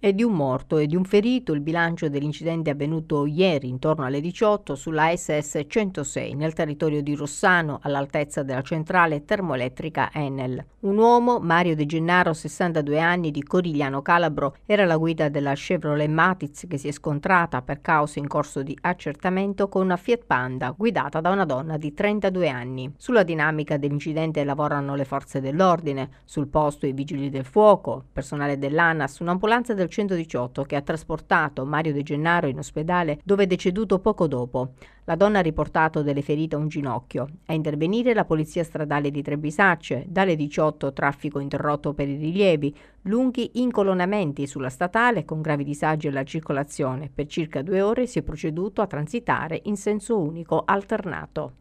e di un morto e di un ferito il bilancio dell'incidente avvenuto ieri intorno alle 18 sulla SS 106 nel territorio di Rossano all'altezza della centrale termoelettrica Enel. Un uomo, Mario De Gennaro, 62 anni, di Corigliano Calabro, era la guida della Chevrolet Matiz che si è scontrata per cause in corso di accertamento con una Fiat Panda guidata da una donna di 32 anni. Sulla dinamica dell'incidente lavorano le forze dell'ordine, sul posto i vigili del fuoco, personale dell'ANAS, un'ambulanza del 118 che ha trasportato Mario De Gennaro in ospedale dove è deceduto poco dopo. La donna ha riportato delle ferite a un ginocchio. A intervenire la polizia stradale di Trebisacce, dalle 18 traffico interrotto per i rilievi, lunghi incolonamenti sulla statale con gravi disagi alla circolazione. Per circa due ore si è proceduto a transitare in senso unico alternato.